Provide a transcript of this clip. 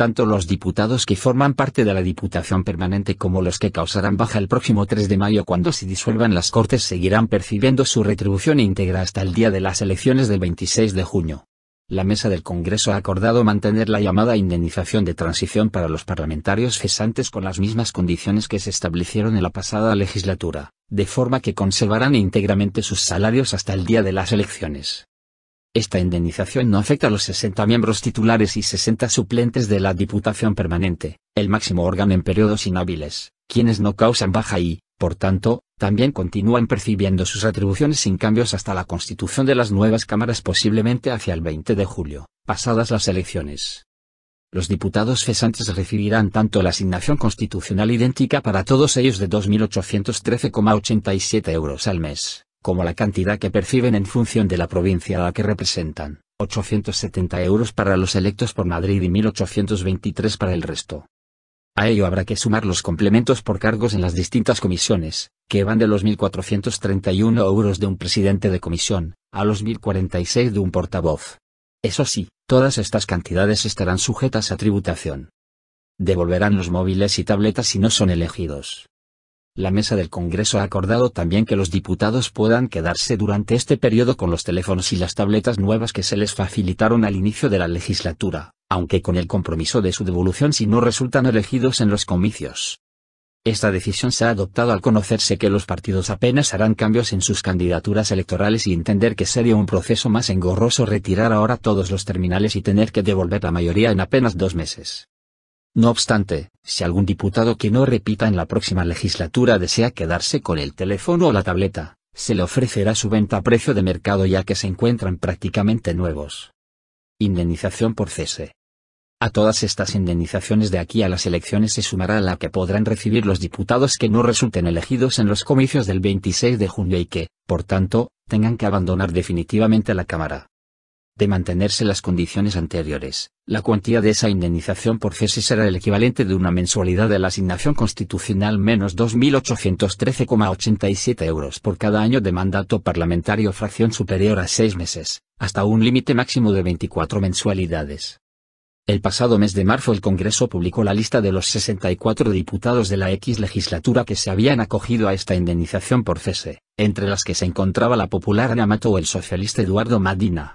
tanto los diputados que forman parte de la Diputación Permanente como los que causarán baja el próximo 3 de mayo cuando se disuelvan las Cortes seguirán percibiendo su retribución e íntegra hasta el día de las elecciones del 26 de junio. La mesa del Congreso ha acordado mantener la llamada indemnización de transición para los parlamentarios cesantes con las mismas condiciones que se establecieron en la pasada legislatura, de forma que conservarán íntegramente sus salarios hasta el día de las elecciones. Esta indemnización no afecta a los 60 miembros titulares y 60 suplentes de la Diputación Permanente, el máximo órgano en periodos inhábiles, quienes no causan baja y, por tanto, también continúan percibiendo sus retribuciones sin cambios hasta la constitución de las nuevas cámaras posiblemente hacia el 20 de julio, pasadas las elecciones. Los diputados cesantes recibirán tanto la asignación constitucional idéntica para todos ellos de 2.813,87 euros al mes, como la cantidad que perciben en función de la provincia a la que representan, 870 euros para los electos por Madrid y 1.823 para el resto. A ello habrá que sumar los complementos por cargos en las distintas comisiones, que van de los 1.431 euros de un presidente de comisión, a los 1.046 de un portavoz. Eso sí, todas estas cantidades estarán sujetas a tributación. Devolverán los móviles y tabletas si no son elegidos. La mesa del Congreso ha acordado también que los diputados puedan quedarse durante este periodo con los teléfonos y las tabletas nuevas que se les facilitaron al inicio de la legislatura, aunque con el compromiso de su devolución si no resultan elegidos en los comicios. Esta decisión se ha adoptado al conocerse que los partidos apenas harán cambios en sus candidaturas electorales y entender que sería un proceso más engorroso retirar ahora todos los terminales y tener que devolver la mayoría en apenas dos meses. No obstante, si algún diputado que no repita en la próxima legislatura desea quedarse con el teléfono o la tableta, se le ofrecerá su venta a precio de mercado ya que se encuentran prácticamente nuevos. Indemnización por cese. A todas estas indemnizaciones de aquí a las elecciones se sumará la que podrán recibir los diputados que no resulten elegidos en los comicios del 26 de junio y que, por tanto, tengan que abandonar definitivamente la Cámara. De mantenerse las condiciones anteriores, la cuantía de esa indemnización por cese será el equivalente de una mensualidad de la asignación constitucional menos 2.813,87 euros por cada año de mandato parlamentario fracción superior a seis meses, hasta un límite máximo de 24 mensualidades. El pasado mes de marzo el Congreso publicó la lista de los 64 diputados de la X legislatura que se habían acogido a esta indemnización por cese, entre las que se encontraba la popular Anamato o el socialista Eduardo Madina.